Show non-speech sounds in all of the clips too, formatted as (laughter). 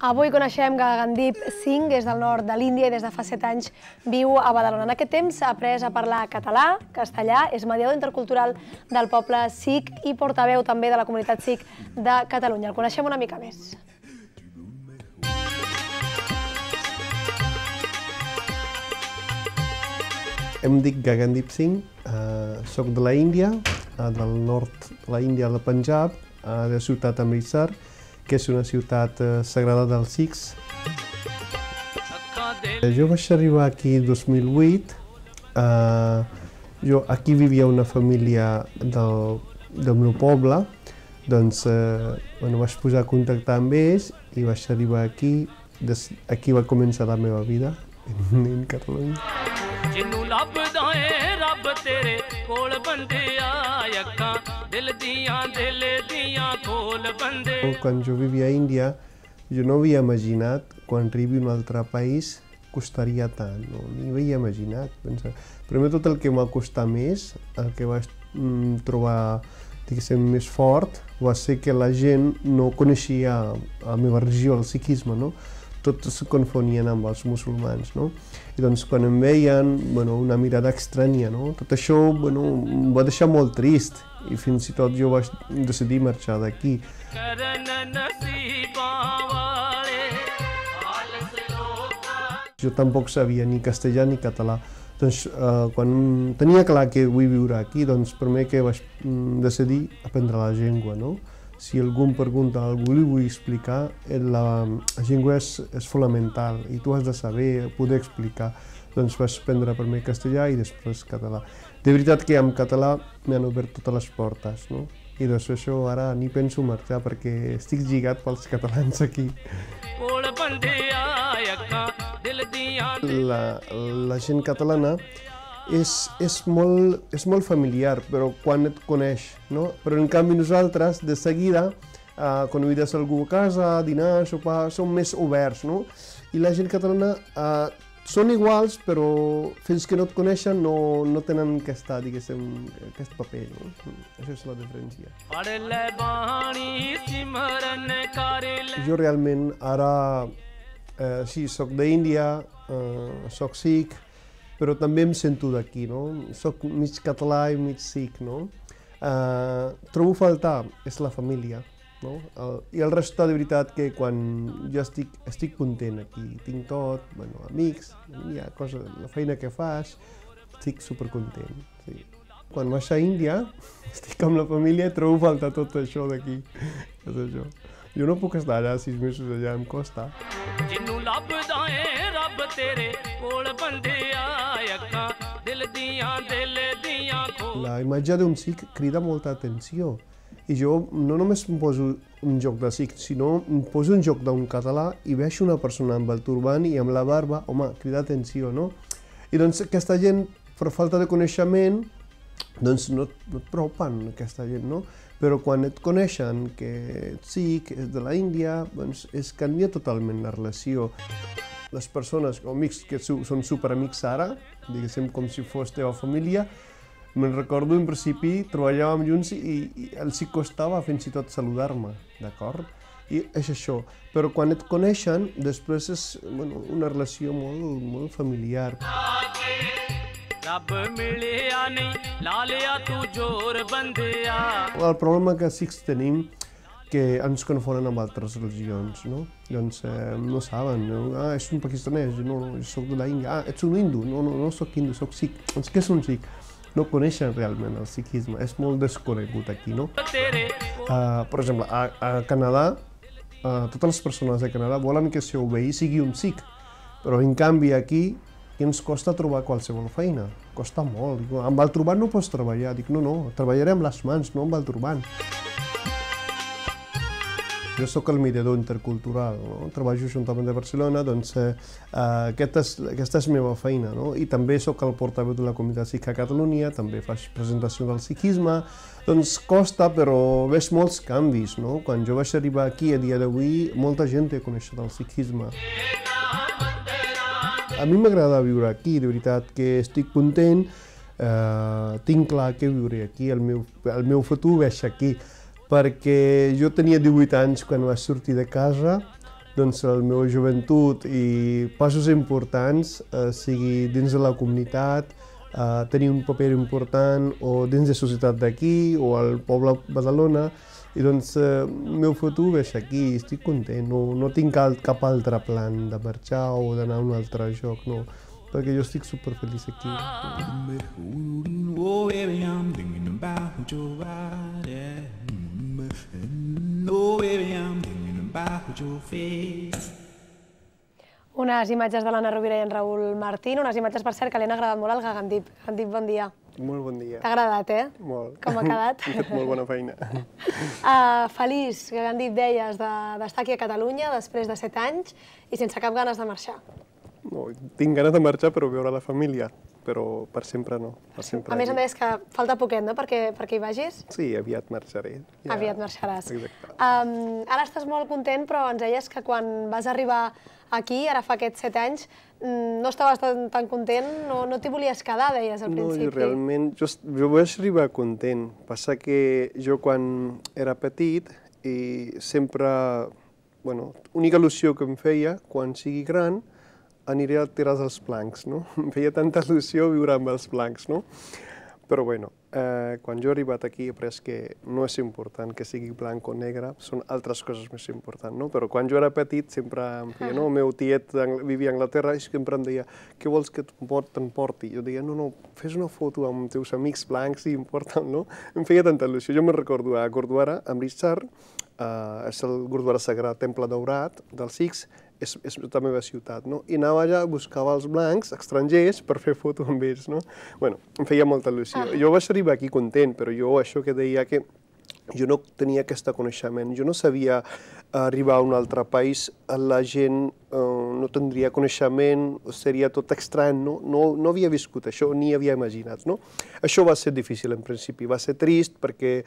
Avui coneixem que Gandip Singh és del nord de l'Índia i des de fa 7 anys viu a Badalona. En aquest temps ha après a parlar català, castellà, és mediador intercultural del poble sikh i portaveu també de la comunitat sikh de Catalunya. El coneixem una mica més. Em dic Gagandip Singh, eh, soc de la Índia, eh, del nord de la Índia, de Punjab, de eh, de ciutat Amritsar, que és una ciutat eh, sagrada dels Sikhs. Eh, jo vaig arribar aquí el 2008. Uh, jo aquí vivia una família del, del meu poble, doncs eh, bueno, vaig posar a contactar amb ells i vaig arribar aquí. Des, aquí va començar la meva vida en, en Catalunya. ਜਿਹਨੂੰ ਲੱਭਦਾ ਏ ਰੱਬ ਤੇਰੇ ਕੋਲ ਬੰਦਿਆ ਅੱਖਾਂ ਦਿਲ ਦੀਆਂ ਦਿਲ ਦੀਆਂ ਖੋਲ ਬੰਦੇ Cuando yo vivía en India, yo no veía imaginat quan arribi un altre país costaria tant, no? ni havia imaginat. Pensa. Primer tot el que m'ha costat més, el que vaig trobar diguéssim, més fort, va ser que la gent no coneixia la meva regió, el sikhisme, no? tot se confonien amb els musulmans, no? I doncs quan em veien, bueno, una mirada estranya, no? Tot això, bueno, em va deixar molt trist i fins i tot jo vaig decidir marxar d'aquí. Jo tampoc sabia ni castellà ni català. Doncs eh, quan tenia clar que vull viure aquí, doncs primer que vaig mm, decidir aprendre la llengua, no? si algú em pregunta, algú li vull explicar, eh, la llengua és, és fonamental i tu has de saber, poder explicar. Doncs vaig prendre mi castellà i després català. De veritat que amb català m'han obert totes les portes, no? I doncs això ara ni penso marxar perquè estic lligat pels catalans aquí. La, la gent catalana és, és, molt, és molt familiar, però quan et coneix, no? Però en canvi nosaltres, de seguida, eh, quan vides algú a casa, a dinar, a sopar, som més oberts, no? I la gent catalana eh, són iguals, però fins que no et coneixen no, no tenen aquesta, diguéssim, aquest paper, no? Això és la diferència. Jo realment ara, eh, sí, soc d'Índia, eh, soc sikh, però també em sento d'aquí, no? Soc mig català i mig sic, no? Uh, trobo faltar és la família, no? El, I el resta, de veritat, que quan jo estic, estic content aquí, tinc tot, bueno, amics, hi ha cosa, la feina que fas, estic supercontent, sí. Quan vaig a Índia, (laughs) estic amb la família i trobo falta tot això d'aquí, tot això. Jo no puc estar allà sis mesos allà, em costa. ਜਿੰਨੂੰ lab dae rab tere kol ਬੰਦਿਆ ਅੱਖਾਂ dil ਦੀਆਂ dil ਦੀਆਂ ਖੋ La imatge d'un cic crida molta atenció i jo no només em poso un joc de cic, sinó em poso un joc d'un català i veig una persona amb el turban i amb la barba, home, crida atenció, no? I doncs aquesta gent, per falta de coneixement, doncs no, no et prou aquesta gent, no? Però quan et coneixen que sí, sikh, és de la Índia, doncs es canvia totalment la relació. Les persones o amics que su són superamics ara, diguéssim com si fos teva família, me'n recordo en principi treballàvem junts i, i els hi costava fins i tot saludar-me, d'acord? I és això. Però quan et coneixen, després és bueno, una relació molt, molt familiar. Okay. ਰੱਬ ਮਿਲਿਆ ਨਹੀਂ ਲਾਲਿਆ ਤੂੰ ਜ਼ੋਰ ਬੰਦਿਆ El problema que Sikhs tenim que ens confonen amb altres religions, no? Doncs eh, no saben, no? ah, és un pakistanès, no, no, soc de Índia, ah, ets un hindu, no, no, no soc hindú, soc sikh. Doncs què és un sikh? No coneixen realment el sikhisme, és molt desconegut aquí, no? Uh, per exemple, a, a Canadà, uh, totes les persones de Canadà volen que el seu veí sigui un sikh, però en canvi aquí i ens costa trobar qualsevol feina. Costa molt. Dic, amb el trobant no pots treballar. Dic, no, no, treballaré amb les mans, no amb el trobant. Jo sóc el mediador intercultural, no? treballo a l'Ajuntament de Barcelona, doncs eh, eh aquesta, és, aquesta és la meva feina. No? I també sóc el portaveu de la comunitat sikha a Catalunya, també faig presentació del sikhisme, doncs costa, però veig molts canvis. No? Quan jo vaig arribar aquí a dia d'avui, molta gent conèixer del sikhisme. Yeah a mi m'agrada viure aquí, de veritat que estic content, eh, tinc clar que viuré aquí, el meu, el meu futur veig aquí, perquè jo tenia 18 anys quan vaig sortir de casa, doncs la meva joventut i passos importants, eh, sigui dins de la comunitat, eh, tenir un paper important o dins de societat d'aquí o al poble Badalona, i doncs eh, el meu futur és aquí, estic content, no, no tinc al, cap altre plan de marxar o d'anar a un altre joc, no, perquè jo estic superfeliç aquí. Unes imatges de l'Anna Rovira i en Raül Martín, unes imatges, per cert, que li han agradat molt al Gagandip. Gagandip, bon dia. Molt bon dia. T'ha agradat, eh? Molt. Com ha quedat? (laughs) He fet molt bona feina. Uh, (laughs) feliç, que han dit deies, d'estar de, aquí a Catalunya després de set anys i sense cap ganes de marxar. No, tinc ganes de marxar, però veure la família però per sempre no. Per sempre a més, a més, que falta poquet, no?, perquè, perquè hi vagis. Sí, aviat marxaré. Ja. Aviat marxaràs. Exacte. Um, ara estàs molt content, però ens deies que quan vas arribar aquí, ara fa aquests set anys, mm, no estaves tan, tan content, no, no t'hi volies quedar, deies al no, principi. No, realment, jo, jo vaig arribar content. Passa que jo quan era petit i sempre, bueno, única il·lusió que em feia, quan sigui gran, aniré a tirar els blancs, no? Em (laughs) feia tanta il·lusió viure amb els blancs, no? Però bueno, eh, quan jo he arribat aquí he après que no és important que sigui blanc o negre, són altres coses més importants, no? Però quan jo era petit sempre em feia, no? El meu tiet vivia a Anglaterra i sempre em deia, què vols que porti? Jo deia, no, no, fes una foto amb teus amics blancs i important, no? Em feia tanta il·lusió. Jo me'n recordo a Gorduara, amb Richard, eh, és el Gorduara Sagrat, Temple Daurat, dels Sikhs, és, és la meva ciutat, no? I anava allà, buscava els blancs, estrangers, per fer foto amb ells, no? Bueno, em feia molta il·lusió. Ah. Jo vaig arribar aquí content, però jo això que deia que jo no tenia aquest coneixement, jo no sabia arribar a un altre país, la gent eh, no tindria coneixement, seria tot estrany, no? no? No havia viscut això, ni havia imaginat, no? Això va ser difícil en principi, va ser trist perquè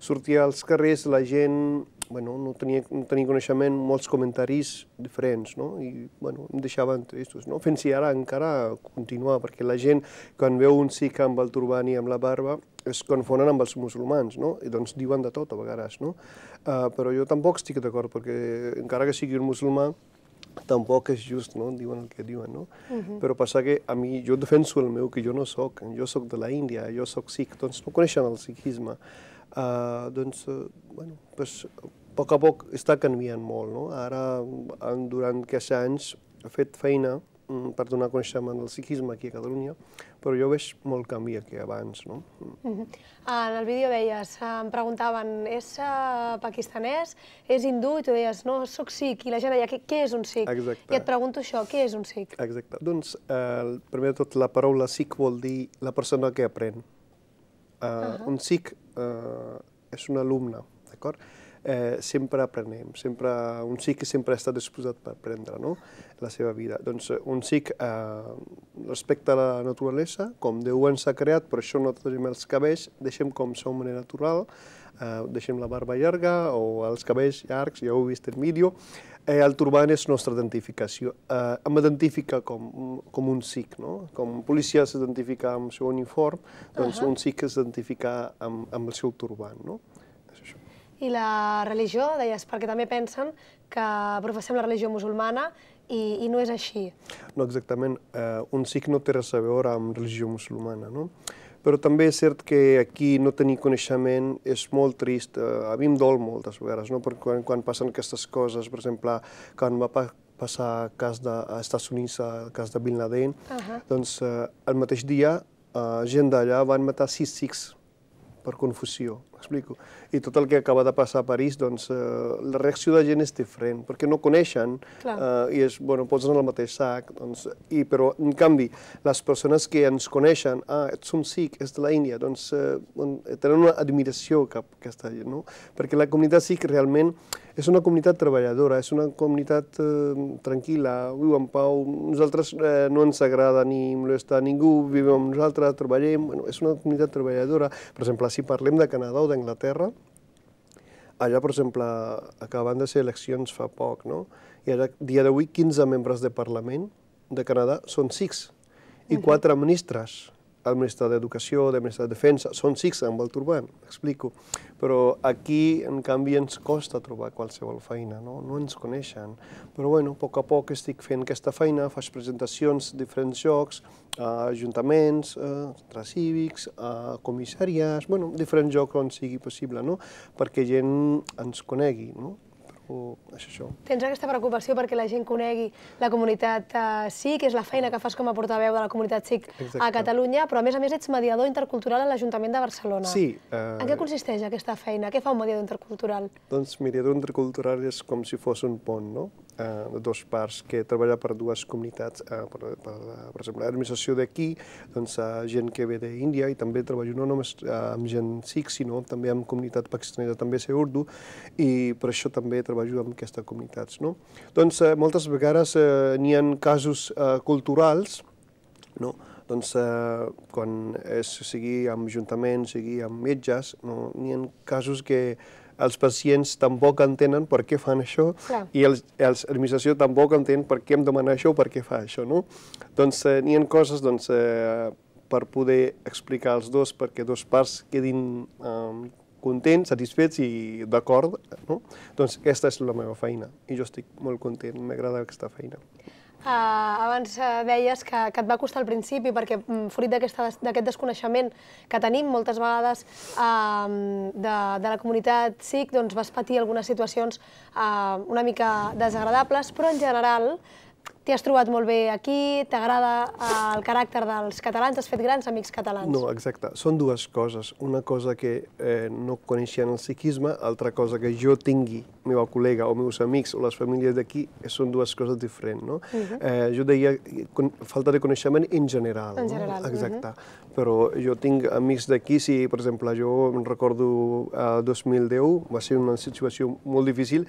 sortia als carrers la gent, bueno, no tenia, no tenia coneixement, molts comentaris diferents, no? I, bueno, em deixaven tristos, no? Fins i ara encara continua, perquè la gent, quan veu un sica amb el turbani, amb la barba, es confonen amb els musulmans, no? I doncs diuen de tot a vegades, no? Uh, però jo tampoc estic d'acord, perquè encara que sigui un musulmà, tampoc és just, no? Diuen el que diuen, no? Uh mhm. -huh. Però passa que a mi, jo defenso el meu, que jo no sóc, jo sóc de la Índia, jo sóc sikh, doncs no coneixen el sikhisme. Uh, doncs, uh, bueno, pues, a poc a poc està canviant molt, no? Ara, durant aquests anys, he fet feina Mm, per donar coneixement del psiquisme aquí a Catalunya, però jo veig molt canvi aquí abans, no? Mm-hmm. Ah, en el vídeo deies, em preguntaven, és eh, pakistanès, és hindú, i tu deies, no, sóc sikh, i la gent deia, què, què és un sikh? Exacte. I et pregunto això, què és un sikh? Exacte. Doncs, eh, primer de tot, la paraula sikh vol dir la persona que aprèn. uh eh, -huh. Un sikh eh, és un alumne, d'acord? eh, sempre aprenem, sempre, un SIC sempre està disposat per aprendre no? la seva vida. Doncs eh, un SIC eh, respecta la naturalesa, com Déu ens ha creat, per això no tenim els cabells, deixem com som de natural, eh, deixem la barba llarga o els cabells llargs, ja heu vist el vídeo, eh, el turban és nostra identificació. Eh, em identifica com, com un SIC, no? Com un policia s'identifica amb el seu uniform, doncs uh -huh. un SIC s'identifica amb, amb el seu turban, no? i la religió, deies, perquè també pensen que professem la religió musulmana i, i no és així. No, exactament. Uh, un sikh no té res a veure amb religió musulmana, no? Però també és cert que aquí no tenir coneixement és molt trist. Uh, a mi em dol moltes vegades, no? Perquè quan, quan passen aquestes coses, per exemple, quan va passar cas de, a Estats Units, el cas de Bin Laden, uh -huh. doncs uh, el mateix dia uh, gent d'allà van matar sis sikhs per confusió. M'explico. I tot el que acaba de passar a París, doncs, eh, la reacció de gent és diferent, perquè no coneixen eh, i és, bueno, pots en el mateix sac, doncs, i, però, en canvi, les persones que ens coneixen, ah, ets un sic, és de l'Índia, doncs, eh, eh, tenen una admiració cap a aquesta gent, no? Perquè la comunitat sic realment és una comunitat treballadora, és una comunitat eh, tranquil·la, viu en pau, nosaltres eh, no ens agrada ni molestar ningú, vivim amb nosaltres, treballem, bueno, és una comunitat treballadora. Per exemple, si parlem de Canadà nou d'Anglaterra, allà, per exemple, acabant de ser eleccions fa poc, no? i ara, dia d'avui, 15 membres de Parlament de Canadà són 6 i 4 ministres el ministre d'Educació, el ministre de Defensa, són sis amb el turbant, explico. Però aquí, en canvi, ens costa trobar qualsevol feina, no? no ens coneixen. Però bueno, a poc a poc estic fent aquesta feina, faig presentacions a diferents jocs, a ajuntaments, a centres cívics, a comissàries, bueno, diferents jocs on sigui possible, no? perquè gent ens conegui. No? o això, això. Tens aquesta preocupació perquè la gent conegui la comunitat eh, SIC, és la feina que fas com a portaveu de la comunitat SIC a Catalunya, però a més a més ets mediador intercultural a l'Ajuntament de Barcelona. Sí. En què eh, consisteix aquesta feina? Què fa un mediador intercultural? Doncs mediador intercultural és com si fos un pont, no? eh, de dos parts, que treballa per dues comunitats, eh, per, per, eh, per exemple, l'administració d'aquí, doncs eh, gent que ve d'Índia i també treballo no només eh, amb gent sikh, sinó també amb comunitat pakistanesa, també sé urdu, i per això també treballo amb aquestes comunitats. No? Doncs moltes vegades n'hi ha casos culturals, no? doncs, eh, quan és, sigui amb ajuntaments, sigui amb metges, no? n'hi ha casos que els pacients tampoc entenen per què fan això i els, els tampoc entén per què em demana això o per què fa això, no? Doncs eh, n'hi ha coses doncs, eh, per poder explicar els dos, perquè dos parts quedin content, ehm, contents, satisfets i d'acord, no? Doncs aquesta és la meva feina i jo estic molt content, m'agrada aquesta feina. Uh, abans eh, deies que, que et va costar al principi perquè mm, fruit d'aquest desconeixement que tenim moltes vegades uh, de, de la comunitat SIC doncs vas patir algunes situacions uh, una mica desagradables, però en general T'hi has trobat molt bé aquí, t'agrada eh, el caràcter dels catalans, has fet grans amics catalans. No, exacte. Són dues coses. Una cosa que eh, no coneixien el psiquisme, altra cosa que jo tingui, meva col·lega o meus amics o les famílies d'aquí, eh, són dues coses diferents, no? Uh mhm. -huh. eh, jo deia eh, falta de coneixement en general. En general. No? Exacte. Uh mhm. -huh però jo tinc amics d'aquí, si per exemple jo recordo el eh, 2010, va ser una situació molt difícil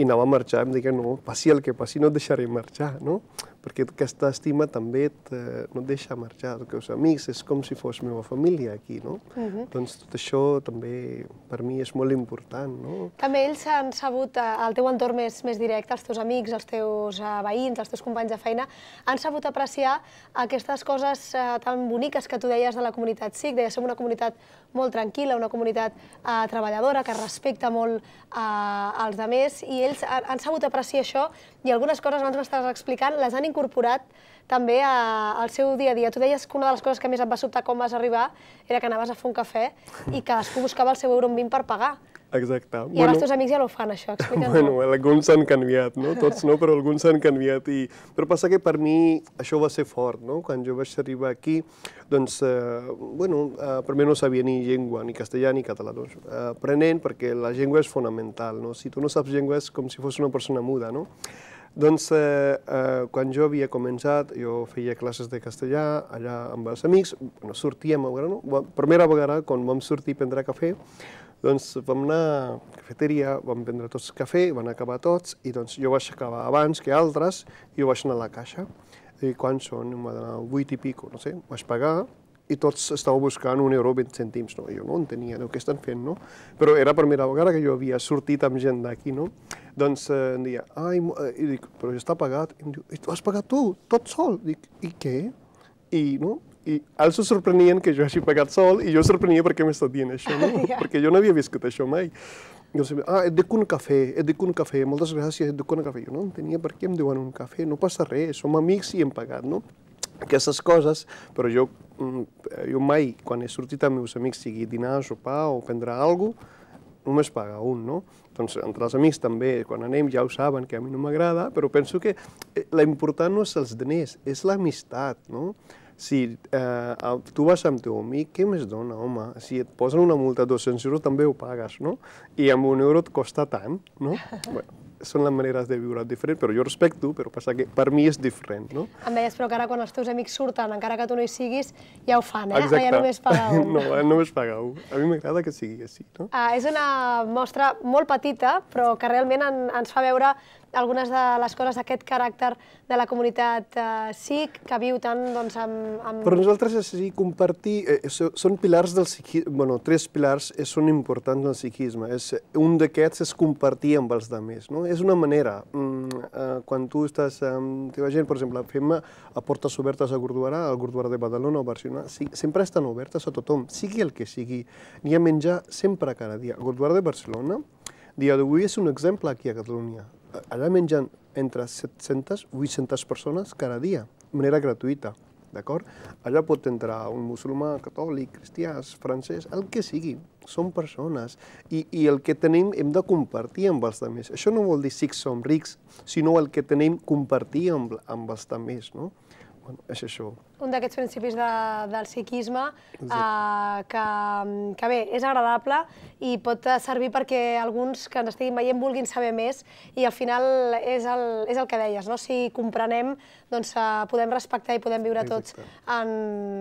i anava a marxar, em deia no, passi el que passi, no et deixaré marxar, no? perquè aquesta estima també et, eh, no et deixa marxar, els teus amics és com si fos meva família aquí, no? Uh mhm. -huh. Doncs tot això també per mi és molt important, no? També ells han sabut, eh, el teu entorn més, més directe, els teus amics, els teus eh, veïns, els teus companys de feina, han sabut apreciar aquestes coses tan boniques que tu deies de la comunitat SIC, deies, som una comunitat molt tranquil·la, una comunitat eh, treballadora que respecta molt eh, els altres, i ells han, han sabut apreciar això, i algunes coses, abans m'estàs explicant, les han incorporat també a, eh, al seu dia a dia. Tu deies que una de les coses que més et va sobtar quan vas arribar era que anaves a fer un cafè i cadascú buscava el seu euro en 20 per pagar. Exacte. I bueno, ara els teus amics ja no ho fan, això, explica'ns. Bueno, alguns s'han canviat, no? Tots no, però alguns s'han canviat. I... Però passa que per mi això va ser fort, no? Quan jo vaig arribar aquí, doncs, eh, bueno, eh, per mi no sabia ni llengua, ni castellà ni català. Doncs, eh, aprenent, perquè la llengua és fonamental, no? Si tu no saps llengua és com si fos una persona muda, no? Doncs eh, eh, quan jo havia començat, jo feia classes de castellà allà amb els amics, bueno, sortíem a primera vegada quan vam sortir a prendre cafè, doncs vam anar a la cafeteria, vam vendre tots el cafè, van acabar tots, i doncs jo vaig acabar abans que altres, i jo vaig anar a la caixa, i quan són, em va donar 8 i pico, no sé, vaig pagar, i tots estaven buscant un euro 20 cèntims, no? Jo no entenia no? què estan fent, no? Però era la primera vegada que jo havia sortit amb gent d'aquí, no? Doncs eh, em deia, ai, eh, i dic, però ja està pagat. I em diu, tu has pagat tu, tot sol? Dic, i què? I, no? i els sorprenien que jo hagi pagat sol i jo sorprenia perquè m'està dient això, no? yeah. (laughs) perquè jo no havia viscut això mai. I sempre, ah, et dic un cafè, et dic un cafè, moltes gràcies, et dic un cafè. Jo no entenia per què em diuen un cafè, no passa res, som amics i hem pagat, no? aquestes coses, però jo, mm, jo mai, quan he sortit amb meus amics, sigui dinar, sopar o prendre alguna cosa, només paga un, no? Doncs entre els amics també, quan anem ja ho saben, que a mi no m'agrada, però penso que eh, la important no és els diners, és l'amistat, no? si eh, tu vas amb teu amic, què més dona, home? Si et posen una multa de 200 euros també ho pagues, no? I amb un euro et costa tant, no? (laughs) bueno, són les maneres de viure diferent, però jo respecto, però passa que per mi és diferent, no? Em deies, però que ara quan els teus amics surten, encara que tu no hi siguis, ja ho fan, eh? Exacte. Ara ja només pagau. (laughs) no, ara només pagau. A mi m'agrada que sigui així, no? Ah, és una mostra molt petita, però que realment en, ens fa veure algunes de les coses d'aquest caràcter de la comunitat eh, sikh SIC que viu tant doncs, amb, amb... Per nosaltres és sí, compartir... Eh, eh són pilars del psiquisme... bueno, tres pilars són importants del psiquisme. És, eh, un d'aquests és compartir amb els altres. No? És una manera... Mm, eh, quan tu estàs amb teva gent, per exemple, fem a portes obertes a Gurdwara, al Gurdwara de Badalona o Barcelona, sí, sempre estan obertes a tothom, sigui el que sigui. N'hi ha menjar sempre cada dia. Gurdwara de Barcelona, dia d'avui és un exemple aquí a Catalunya allà mengen entre 700 i 800 persones cada dia, de manera gratuïta, d'acord? Allà pot entrar un musulmà, catòlic, cristià, francès, el que sigui, són persones, i, i el que tenim hem de compartir amb els altres. Això no vol dir si som rics, sinó el que tenim compartir amb, amb els altres, no? Bueno, és això un d'aquests principis de, del psiquisme sí. eh, que, que bé, és agradable i pot servir perquè alguns que ens estiguin veient vulguin saber més i al final és el, és el que deies, no? si comprenem doncs eh, podem respectar i podem viure tots en,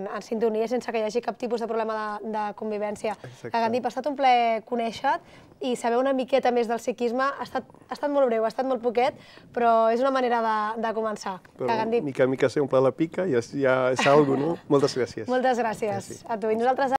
en sintonia sense que hi hagi cap tipus de problema de, de convivència. Exacte. Eh, Gandhi, ha estat un ple conèixer i saber una miqueta més del psiquisme ha estat, ha estat molt breu, ha estat molt poquet, però és una manera de, de començar. Però, Gandhi... mica en mica ser un pla la pica i ja és algo, no? Moltes gràcies. Moltes gràcies, gràcies. a tu. I nosaltres